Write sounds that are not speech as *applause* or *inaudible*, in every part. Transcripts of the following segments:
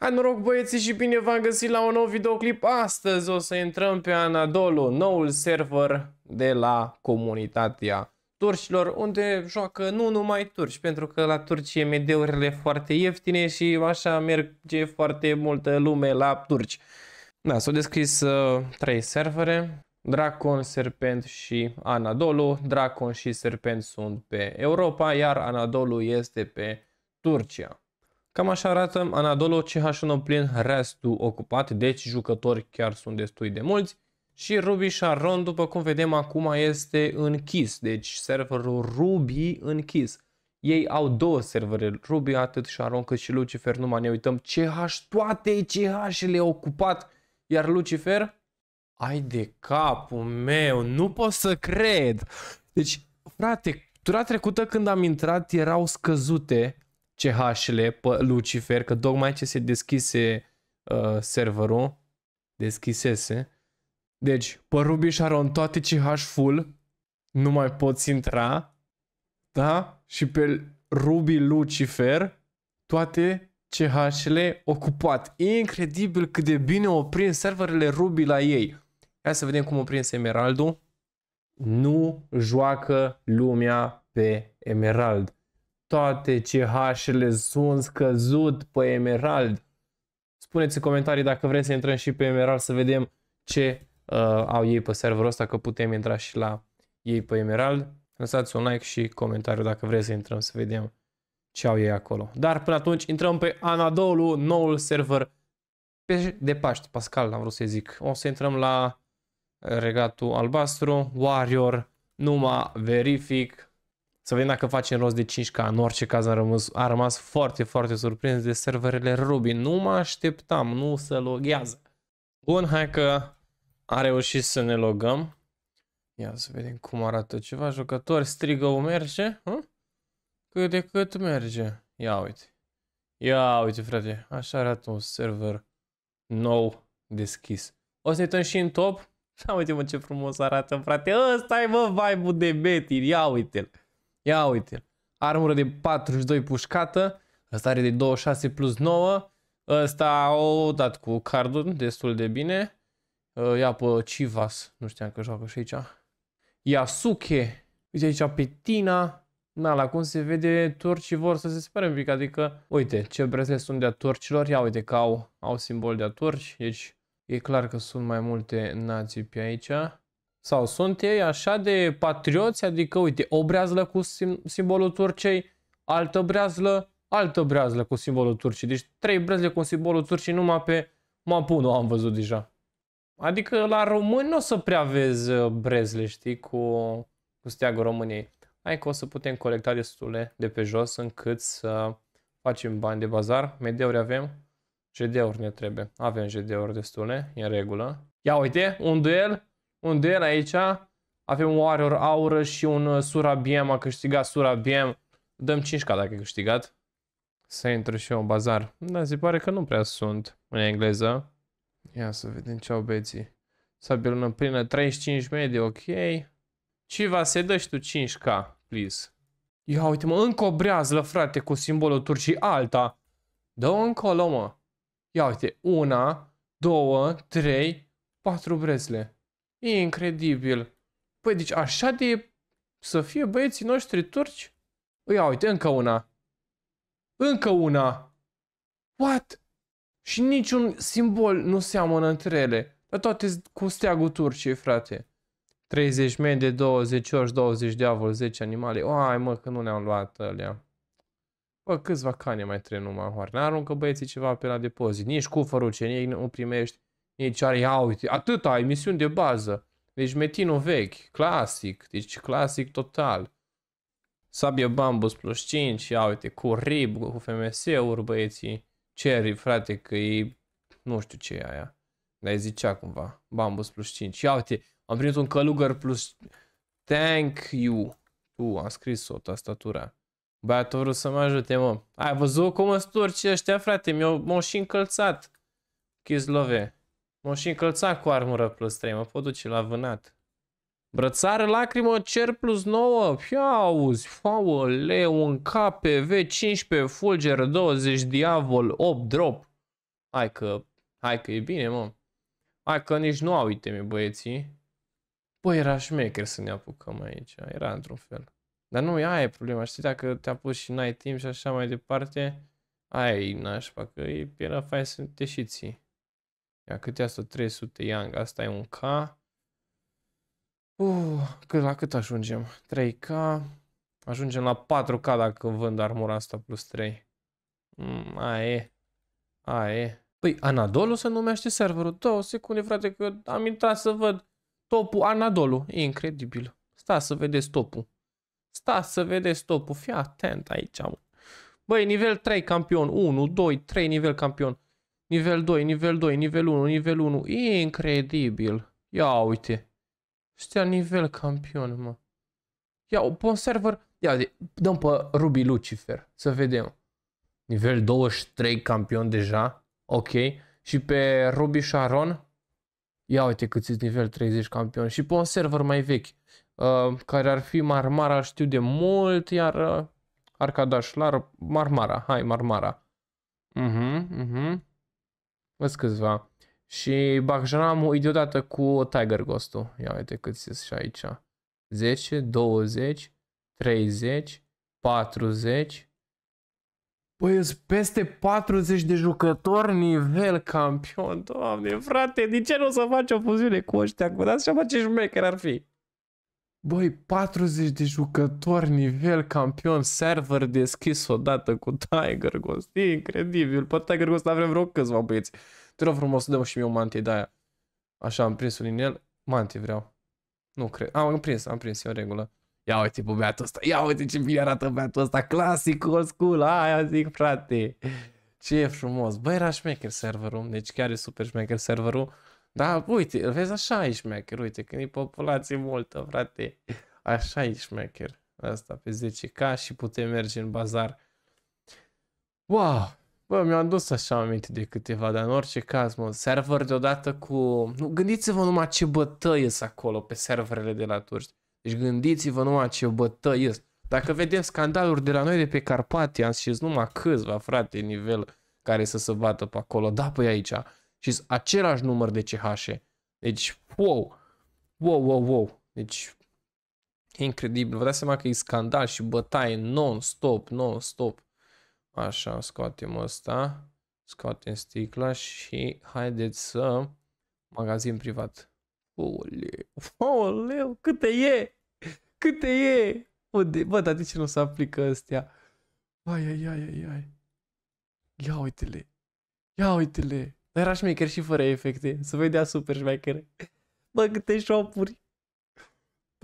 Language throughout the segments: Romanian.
Hai noroc băieții și bine v-am găsit la un nou videoclip. Astăzi o să intrăm pe Anadolu, noul server de la comunitatea turcilor, unde joacă nu numai turci, pentru că la Turcie MD-urile foarte ieftine și așa merge foarte multă lume la turci. Da, s-au descris uh, trei servere, Dracon, Serpent și Anadolu. Dracon și Serpent sunt pe Europa, iar Anadolu este pe Turcia. Cam așa arată Anadolu CH1 plin restul ocupat, deci jucători chiar sunt destui de mulți. Și Ruby Sharon, după cum vedem acum, este închis, deci serverul Ruby închis. Ei au două servere, Ruby atât Sharon cât și Lucifer, numai ne uităm CH, toate CH-le ocupat, iar Lucifer, ai de capul meu, nu pot să cred. Deci, frate, tura trecută când am intrat erau scăzute CH-le pe Lucifer, că tocmai ce se deschise uh, serverul, deschisese. Deci, pe Ruby Aron toate CH full, nu mai poți intra, da? Și pe Ruby Lucifer, toate CH-le ocupat. E incredibil cât de bine o prins serverele Ruby la ei. Hai să vedem cum o prins Emeraldul. Nu joacă lumea pe Emerald toate CH-urile sunt scăzut pe Emerald. Spuneți în comentarii dacă vreți să intrăm și pe Emerald să vedem ce uh, au ei pe serverul ăsta, că putem intra și la ei pe Emerald. Lăsați un like și comentariu dacă vreți să intrăm să vedem ce au ei acolo. Dar până atunci intrăm pe Anadolu, noul server de Paști, Pascal am vrut să zic. O să intrăm la regatul albastru, Warrior, Numa, Verific, să vedem dacă facem rost de 5K. În orice caz am rămas, a rămas foarte, foarte surprins de serverele Ruby. Nu mă așteptam, nu se loghează. Bun, hai că a reușit să ne logăm. Ia să vedem cum arată ceva. Jucători, strigă merge? Hă? Cât de cât merge. Ia uite. Ia uite, frate. Așa arată un server nou deschis. O să ne uităm și în top. *laughs* Ia uite mă ce frumos arată, frate. Ăsta e mă vibe-ul de Betty. Ia uite-l. Ia uite-l. Armură de 42 pușcată. Ăsta are de 26 plus 9. Ăsta o dat cu cardul destul de bine. Ă, ia pe Chivas. Nu știam că joacă și aici. Yasuke. Uite aici pe Tina. Na, la cum se vede, turcii vor să se spere un pic, adică, uite, ce brezle sunt de-a turcilor, ia uite că au, au simbol de-a turci, deci e clar că sunt mai multe nații pe aici. Sau sunt ei așa de patrioți, adică uite, o breazlă cu sim- simbolul Turcei, altă breazlă, altă breazlă cu simbolul turcii, Deci trei brezle cu simbolul Turciei numai pe Mapunu am văzut deja. Adică la români nu o să prea vezi uh, brezle, știi, cu, cu steagul României. Hai că o să putem colecta destule de pe jos încât să facem bani de bazar. Medeuri avem? GD-uri ne trebuie. Avem GD-uri destule, e în regulă. Ia uite, un duel unde el aici avem Warrior Aură și un uh, Surabiem, a câștigat Surabiem. Dăm 5k dacă ai câștigat. Să intru și eu în bazar. Da, se pare că nu prea sunt în engleză. Ia să vedem ce au beții. Sabil în plină 35 medii ok. Civa, se dă și tu 5k, please. Ia uite mă, încă o breazlă, frate, cu simbolul Turcii alta. Dă-o încolo, mă. Ia uite, una, două, trei, patru brezle. E incredibil. Păi, deci așa de să fie băieții noștri turci? Ia uite, încă una. Încă una. What? Și niciun simbol nu seamănă între ele. Dar toate cu steagul turcii, frate. 30 de 20 ori, 20 de avul 10 animale. Ai mă, că nu ne-am luat alea. Bă, câțiva cani mai trebuie numai hoar. N-aruncă băieții ceva pe la depozit. Nici cu nici nu primești. Deci are, ia uite, atâta, emisiuni de bază. Deci metino vechi, clasic, deci clasic total. Sabia Bambus plus 5, ia uite, cu rib, cu FMS-uri, băieții. Cherry, frate, că e, nu știu ce e aia. Dar îi zicea cumva, Bambus plus 5. Ia uite, am primit un călugăr plus... Thank you. Tu, am scris-o, tastatura. Băiatul vreau să mă ajute, mă. Ai văzut cum mă turci ăștia, frate? Mi-au și încălțat. Chizlove. M-o și încălța cu armură plus 3, mă pot duce la vânat. Brățară, lacrimă, cer plus 9. Ia auzi, faule, un KPV, 15 fulger, 20 diavol, 8 drop. Hai că, hai că e bine, mă. Hai că nici nu au iteme băieții. Bă, era șmecher să ne apucăm aici, era într-un fel. Dar nu, aia e problema, știi, dacă te apuci și n-ai timp și așa mai departe, aia e nașpa, că era fain să te și ții. Ia e asta? 300 Yang. Asta e un K. Uh, cât, la cât ajungem? 3K. Ajungem la 4K dacă vând armura asta plus 3. Mm, a, e. A, e. Păi, Anadolu se numește serverul. O secunde, frate, că am intrat să văd topul Anadolu. E incredibil. Sta să vedeți topul. Sta să vedeți topul. Fii atent aici, mă. Băi, nivel 3 campion. 1, 2, 3 nivel campion. Nivel 2, nivel 2, nivel 1, nivel 1. Incredibil. Ia uite. Ăștia nivel campion, mă. Ia, pe un server... Ia, de, dăm pe Ruby Lucifer. Să vedem. Nivel 23 campion deja. Ok. Și pe Ruby Sharon. Ia uite cât e nivel 30 campion. Și pe un server mai vechi. Uh, care ar fi Marmara, știu de mult. Iar uh, Arcadaș, la Marmara. Hai, Marmara. Mhm, uh mhm. -huh, uh -huh. Văz câțiva. Și Bacjaramul e deodată cu Tiger Ghost-ul. Ia uite cât sunt și aici. 10, 20, 30, 40. Păi sunt peste 40 de jucători nivel campion. Doamne, frate, de ce nu o să faci o fuziune cu ăștia? Vă dați seama ce șmecher ar fi. Băi, 40 de jucători, nivel campion, server deschis odată cu Tiger Ghost. E incredibil. Pe Tiger Ghost avem vreo câțiva băieți. Te rog frumos, dăm și mie o mantie de aia. Așa, am prins un din el. Mantie vreau. Nu cred. Am, am prins, am prins, e o regulă. Ia uite pe băiatul ăsta. Ia uite ce bine arată băiatul ăsta. Clasic, old school. Aia zic, frate. Ce frumos. Băi, era șmecher serverul. Deci chiar e super șmecher serverul. Da, uite, vezi, așa e șmecher, uite, când e populație multă, frate, așa e șmecher. Asta pe 10K și putem merge în bazar. Wow! Bă, mi-am dus așa aminte de câteva, dar în orice caz, mă, server deodată cu... Nu, gândiți-vă numai ce bătăie acolo pe serverele de la turci. Deci gândiți-vă numai ce bătăie Dacă vedem scandaluri de la noi de pe Carpatia, zis numai câțiva, frate, nivel care să se bată pe acolo. Da, păi aici și același număr de CH. Deci, wow! Wow, wow, wow! Deci, incredibil. Vă dați seama că e scandal și bătaie non-stop, non-stop. Așa, scoatem ăsta, scoatem sticla și haideți să magazin privat. Oleu, oleu, câte e? Câte e? Unde? Bă, dar de ce nu se aplică astea? Ai, ai, ai, ai, ai. Ia uite-le. Ia uite-le. Dar era șmecher și fără efecte. Să vedea super șmecher. Bă, câte șopuri.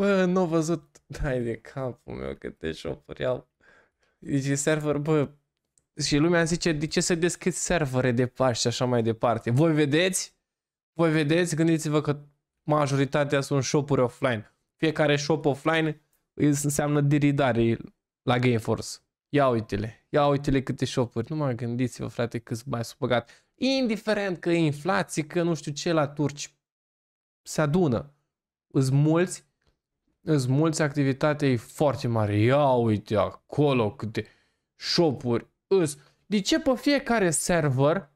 Bă, nu au văzut. Hai de capul meu, câte șopuri au. Deci server, bă, și lumea îmi zice, de ce să deschid servere de pași și așa mai departe? Voi vedeți? Voi vedeți? Gândiți-vă că majoritatea sunt shopuri offline. Fiecare shop offline înseamnă diridare la Gameforce. Ia uite-le, ia uite-le câte shopuri. Nu mai gândiți-vă, frate, câți bani sunt băgat indiferent că e inflație, că nu știu ce la turci, se adună. Îs mulți, îs mulți, activitatea e foarte mare. Ia uite acolo câte șopuri îs. De ce pe fiecare server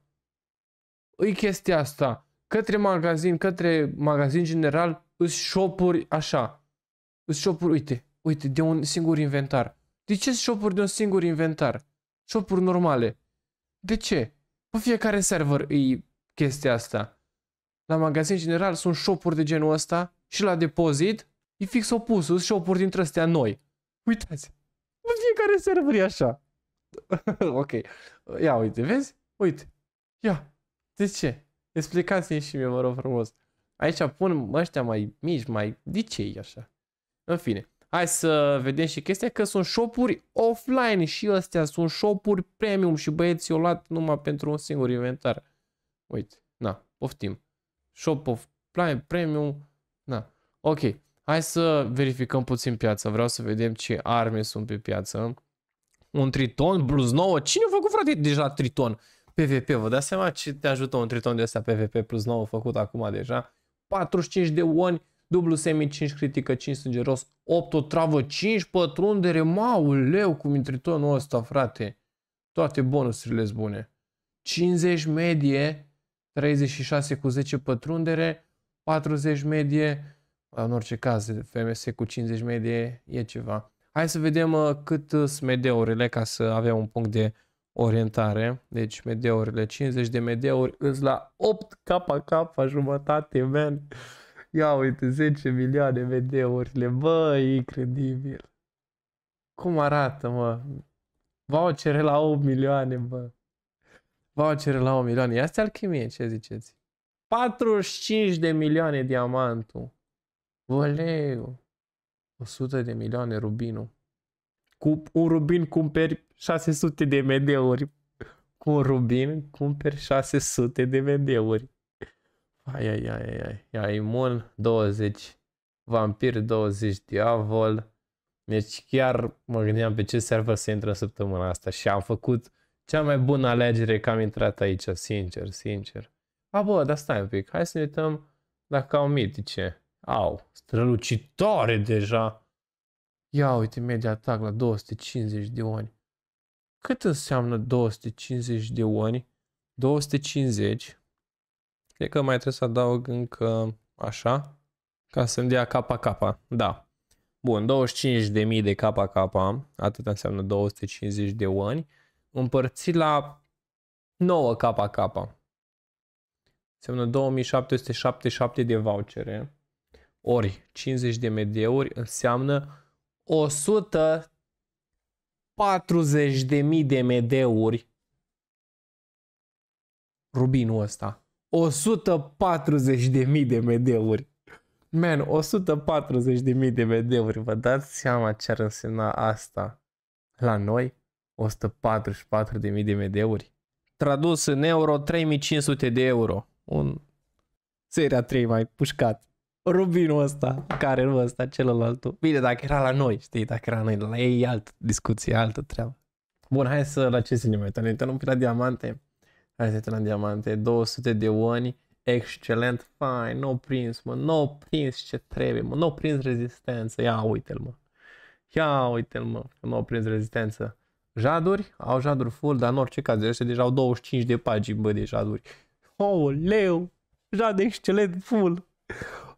e chestia asta? Către magazin, către magazin general, îs șopuri așa. Îs șopuri, uite, uite, de un singur inventar. De ce șopuri de un singur inventar? Șopuri normale. De ce? Pe fiecare server e chestia asta. La magazin, general, sunt shop-uri de genul ăsta și la depozit e fix opusul, shop-uri dintre astea noi. Uitați, pe fiecare server e așa. *laughs* ok, ia uite, vezi? Uite, ia, de ce? Explicați-mi și mie, mă rog frumos. Aici pun ăștia mai mici, mai... De ce e așa? În fine. Hai să vedem și chestia că sunt shopuri offline și astea sunt shopuri premium și băieți eu luat numai pentru un singur inventar. Uite, na, poftim. Shop offline, premium, na. Ok, hai să verificăm puțin piața. Vreau să vedem ce arme sunt pe piață. Un triton plus 9. Cine a făcut frate deja triton? PvP, vă dați seama ce te ajută un triton de asta PvP plus 9 făcut acum deja? 45 de oni, dublu semi 5 critică, 5 sângeros, 8 o travă, 5 pătrundere, leu cum intritonul ăsta, frate. Toate bonusurile sunt bune. 50 medie, 36 cu 10 pătrundere, 40 medie, în orice caz, FMS cu 50 medie e ceva. Hai să vedem uh, cât uh, medeurile ca să avem un punct de orientare. Deci medeurile, 50 de medeuri îți la 8 capa capa jumătate, man. Ia uite, 10 milioane VD-urile, bă, incredibil. Cum arată, mă? Vouchere la 8 milioane, bă. Vouchere la 8 milioane. Ia asta alchimie, ce ziceți? 45 de milioane diamantul. Voleu. 100 de milioane rubinul. Cu un rubin cumperi 600 de MD-uri. Cu un rubin cumperi 600 de MD-uri. Ai, ai, ai, ai, ai. Imun 20, Vampir 20, Diavol. Deci chiar mă gândeam pe ce server să intră în săptămâna asta și am făcut cea mai bună alegere că am intrat aici, sincer, sincer. A, bă, dar stai un pic, hai să ne uităm dacă au mitice. Au, strălucitoare deja. Ia uite, media atac la 250 de oni. Cât înseamnă 250 de oni? 250 Cred că mai trebuie să adaug încă așa, ca să-mi dea capa capa. Da. Bun, 25.000 de capa capa, atât înseamnă 250 de oni, împărțit la 9 capa capa. Înseamnă 2777 de vouchere ori 50 de medeuri înseamnă 140.000 de medeuri rubinul ăsta. 140.000 de MD-uri. Man, 140.000 de MD-uri, vă dați seama ce ar însemna asta la noi? 144.000 de MD-uri. Tradus în euro, 3500 de euro. Un seria 3 mai pușcat. Rubinul ăsta, care nu ăsta, celălalt. Bine, dacă era la noi, știi, dacă era la noi, la ei e altă discuție, altă treabă. Bun, hai să la ce uităm numește, nu la diamante. Hai să la diamante. 200 de oni. Excelent. Fine. Nu prins, mă. Nu prins ce trebuie, mă. Nu prins rezistență. Ia uite-l, mă. Ia uite-l, mă. Nu prins rezistență. Jaduri? Au jaduri full, dar în orice caz. Ăștia deja au 25 de pagini, bă, de jaduri. Oh, leu! Jad excelent full!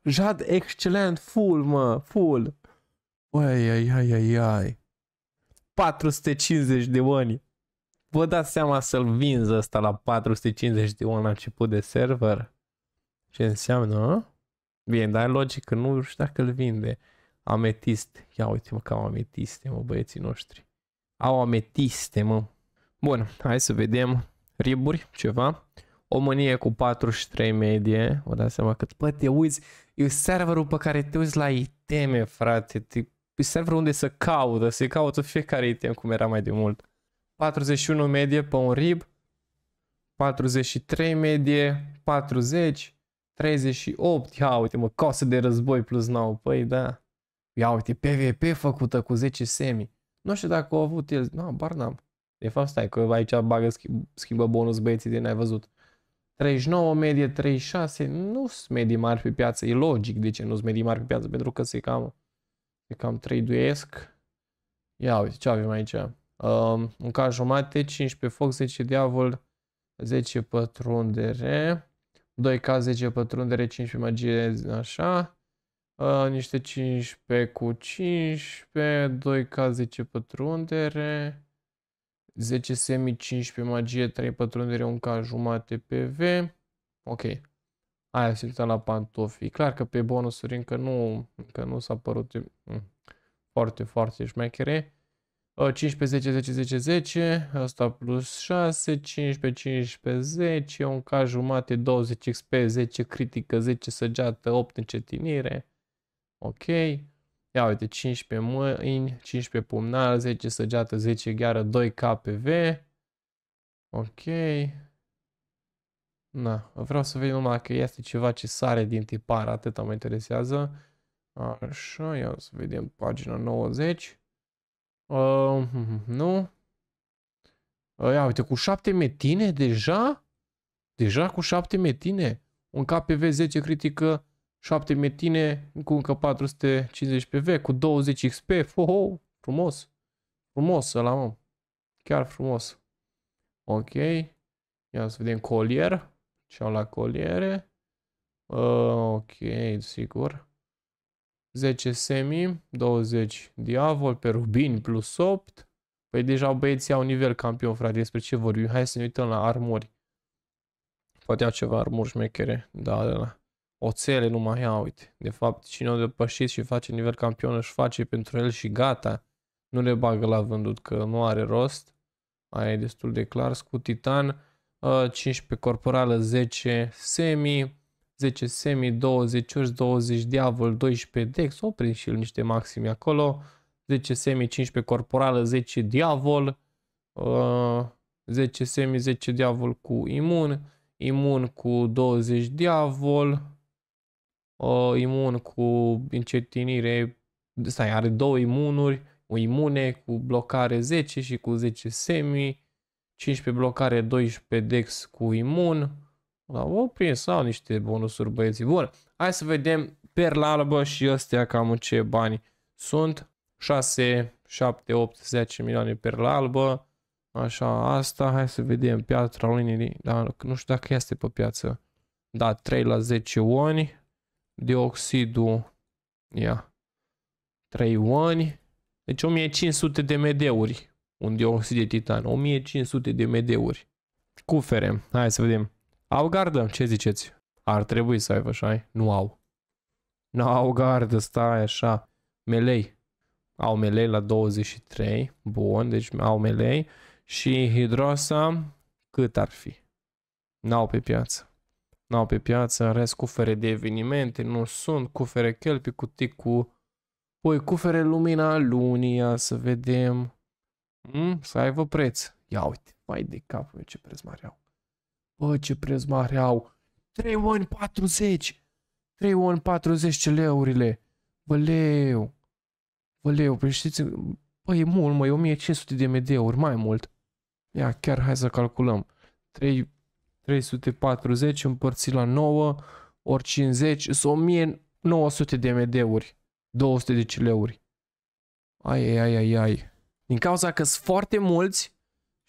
Jad excelent full, mă. Full! Uai, ai, ai, ai, ai. 450 de oni vă dați seama să-l vinzi ăsta la 450 de ori la început de server? Ce înseamnă? Bine, dar e logic că nu știu dacă îl vinde. Ametist. Ia uite-mă că au ametiste, mă, băieții noștri. Au ametiste, mă. Bun, hai să vedem. Riburi, ceva. O mânie cu 43 medie. Vă dați seama cât. Bă, te uiți. E serverul pe care te uiți la iteme, frate. Te... E serverul unde să caută. Se caută fiecare item cum era mai de mult. 41 medie pe un rib, 43 medie, 40, 38, ia uite mă, costă de război plus 9, păi da. Ia uite, PvP făcută cu 10 semi. Nu știu dacă au avut el, nu, no, bar n-am. De fapt, stai că aici bagă, schimbă bonus băieții de n-ai văzut. 39 medie, 36, nu sunt medii mari pe piață, e logic de ce nu sunt medii mari pe piață, pentru că se cam, se cam traduiesc. Ia uite, ce avem aici? Uh, um, un caz jumate, 15 foc, 10 diavol, 10 pătrundere, 2K, 10 pătrundere, 15 magie, așa, uh, niște 15 cu 15, 2K, 10 pătrundere, 10 semi, 15 magie, 3 pătrundere, 1K jumate PV, ok. Aia se uită la pantofi. clar că pe bonusuri încă nu, încă nu s-a părut mm. foarte, foarte șmechere. 15, 10, 10, 10, 10, asta plus 6, 15, 15, 10, un ca jumate, 20 XP, 10 critică, 10 săgeată, 8 încetinire. Ok. Ia uite, 15 mâini, 15 pumnal, 10 săgeată, 10 gheară, 2 KPV. Ok. Na, vreau să vedem numai că este ceva ce sare din tipar, atâta mă interesează. Așa, ia să vedem pagina 90. Uh, nu. Uh, ia uite, cu șapte metine deja? Deja cu șapte metine? Un KPV 10 critică, 7 metine cu încă 450 PV, cu 20 XP. Oh, frumos. Frumos ăla, mă. Chiar frumos. Ok. Ia să vedem colier. Ce au la coliere. Uh, ok, sigur. 10 semi, 20 diavol pe rubini plus 8. Păi deja băieții au nivel campion, frate, despre ce vorbim. Hai să ne uităm la armuri. Poate au ceva armuri șmechere. Da, da, da. oțele nu mai iau, uite. De fapt, cine o depășit și face nivel campion își face pentru el și gata. Nu le bagă la vândut că nu are rost. Aia e destul de clar. Scut titan, 15 uh, corporală, 10 semi, 10 semi, 20 urs, 20 diavol, 12 dex, oprim și niște maximi acolo, 10 semi, 15 corporală, 10 diavol, uh, 10 semi, 10 diavol cu imun, imun cu 20 diavol, uh, imun cu încetinire, stai, are două imunuri, o imune cu blocare 10 și cu 10 semi, 15 blocare, 12 dex cu imun, au prins, au niște bonusuri băieții. Bun, hai să vedem perla albă și ăstea cam în ce bani sunt. 6, 7, 8, 10 milioane perla albă. Așa, asta, hai să vedem piatra linii, dar nu știu dacă este pe piață. Da, 3 la 10 oni, dioxidul, ia, 3 oni, deci 1500 de MD-uri, un dioxid de titan, 1500 de MD-uri. Cufere, hai să vedem. Au gardă, ce ziceți? Ar trebui să aibă, așa Nu au. Nu au gardă, stai așa. Melei. Au melei la 23. Bun, deci au melei. Și hidrosa, cât ar fi? N-au pe piață. N-au pe piață, în rest cufere de evenimente, nu sunt, cufere chelpi, cu cu... Păi cufere lumina lunia, să vedem. Mm, să aibă preț. Ia uite, vai de capul ce preț mare au. Bă, ce preț mare au. 3 ani 40. 3 ani 40 celeurile. Bă, leu, păi știți, bă, e mult, mă, e 1500 de MD-uri, mai mult. Ia, chiar hai să calculăm. 3, 340 împărțit la 9 ori 50 sunt 1900 de MD-uri. 200 de cileuri. Ai, ai, ai, ai. Din cauza că sunt foarte mulți,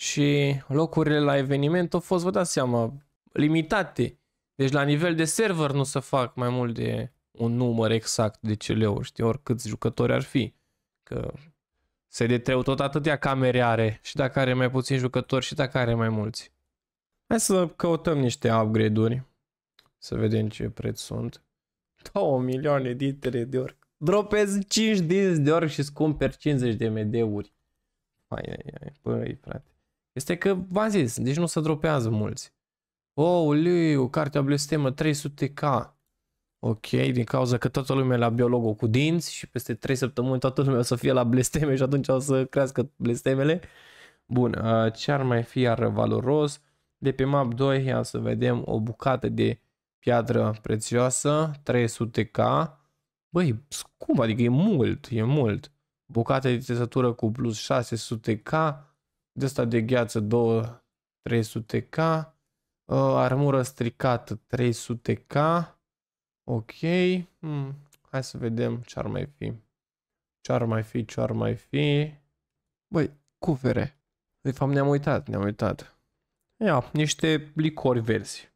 și locurile la eveniment au fost, vă dați seama, limitate. Deci la nivel de server nu se fac mai mult de un număr exact de CL-uri, știi, oricâți jucători ar fi. Că se detreu tot atâtea camere are și dacă are mai puțini jucători și dacă are mai mulți. Hai să căutăm niște upgrade-uri. Să vedem ce preț sunt. 2 milioane dintre de ori. Dropezi 5 dinți de ori și scumperi 50 de MD-uri. Ai, ai, ai, păi, frate. Este că, v-am zis, deci nu se dropează mulți. Oh, carte cartea blestemă, 300k. Ok, din cauza că toată lumea e la biologul cu dinți și peste 3 săptămâni toată lumea o să fie la blesteme și atunci o să crească blestemele. Bun, ce ar mai fi iar valoros? De pe map 2, ia să vedem o bucată de piatră prețioasă, 300k. Băi, scump, adică e mult, e mult. Bucată de tesătură cu plus 600k, de asta de gheață 2-300k, ă, armură stricată 300k, ok, hmm. hai să vedem ce ar mai fi, ce ar mai fi, ce ar mai fi, băi, cufere, de fapt ne-am uitat, ne-am uitat, ia, niște licori verzi,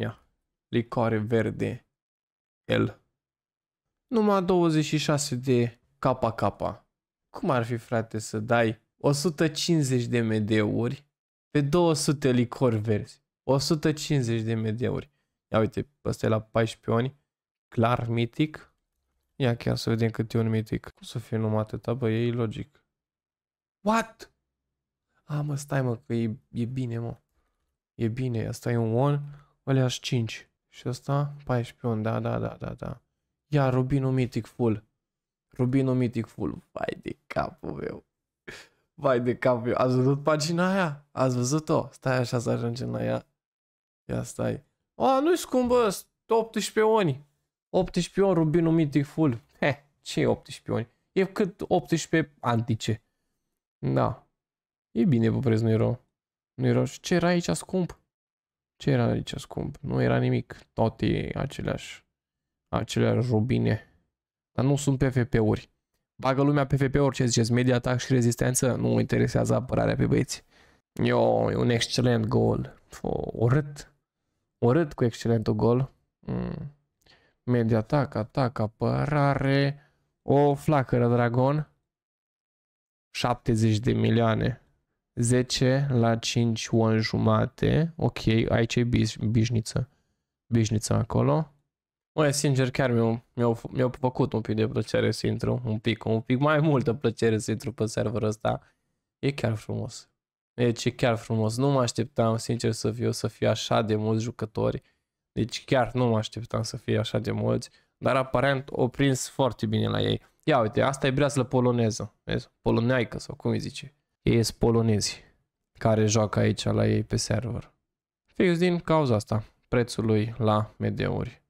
ia, licoare verde, El. numai 26 de capa capa. cum ar fi frate să dai 150 de MD-uri pe 200 licori verzi. 150 de MD-uri. Ia uite, ăsta e la 14 ani. Clar mitic. Ia chiar să vedem cât e un mitic. Cum să fie numai atâta? Bă, e logic. What? A, mă, stai mă, că e, e bine, mă. E bine, asta e un 1, ălea 5. Și asta 14 ani. da, da, da, da, da. Ia, Rubinul mitic full. Rubinul mitic full. Vai de capul meu. Vai de cap, eu. ați văzut pagina aia? Ați văzut-o? Stai așa să ajungem la ea. Ia stai. A, nu-i scumbă, 18 oni. 18 oni Rubinul Mythic Full. He, ce e 18 oni? E cât 18 antice. Da. E bine pe preț, nu-i rău. Nu-i rău. Și ce era aici scump? Ce era aici scump? Nu era nimic. Toate aceleași, aceleași rubine. Dar nu sunt pfp uri Bagă lumea PvP orice ziceți, media atac și rezistență, nu interesează apărarea pe băieți. Yo, e un excelent gol. o Orât cu excelentul gol. Mm. Media atac, atac, apărare. O flacără dragon. 70 de milioane. 10 la 5 1 jumate. Ok, aici e bișniță. Bișniță acolo. Măi, sincer, chiar mi-au, mi mi făcut un pic de plăcere să intru, un pic, un pic mai multă plăcere să intru pe serverul ăsta. E chiar frumos. Deci e chiar frumos. Nu mă așteptam, sincer, să fiu, să fie așa de mulți jucători. Deci chiar nu mă așteptam să fie așa de mulți. Dar aparent o prins foarte bine la ei. Ia uite, asta e breazlă poloneză. Vezi? Poloneaică sau cum îi zice. Ei sunt polonezi care joacă aici la ei pe server. Fix din cauza asta, prețului la medeuri.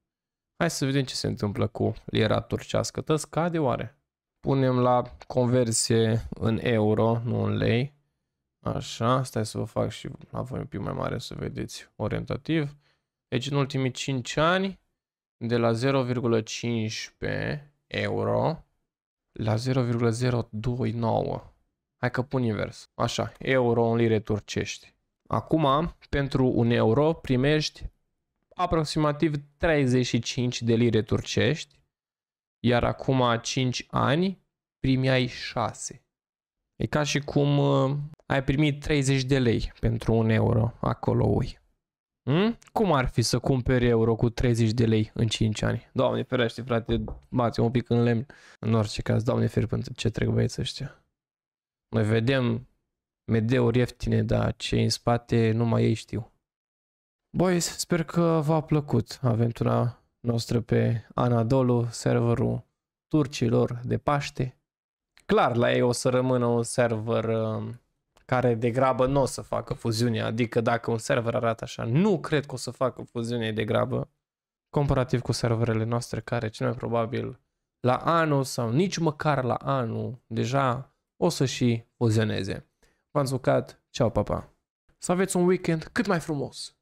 Hai să vedem ce se întâmplă cu lira turcească. Tă scade oare? Punem la conversie în euro, nu în lei. Așa, stai să vă fac și la voi un pic mai mare să vedeți orientativ. Deci în ultimii 5 ani, de la 0,15 euro la 0,029. Hai că pun invers. Așa, euro în lire turcești. Acum, pentru un euro primești aproximativ 35 de lire turcești, iar acum 5 ani primeai 6. E ca și cum uh, ai primit 30 de lei pentru un euro acolo ui. Hmm? Cum ar fi să cumperi euro cu 30 de lei în 5 ani? Doamne ferește, frate, bați un pic în lemn. În orice caz, doamne ferește pentru ce trec băieți ăștia. Noi vedem medeuri ieftine, dar ce în spate numai ei știu. Boys, sper că v-a plăcut aventura noastră pe Anadolu, serverul turcilor de Paște. Clar, la ei o să rămână un server um, care degrabă nu o să facă fuziune, adică dacă un server arată așa, nu cred că o să facă fuziune degrabă, comparativ cu serverele noastre care cel mai probabil la anul sau nici măcar la anul deja o să și fuzioneze. V-am zucat, ceau, papa! Să aveți un weekend cât mai frumos!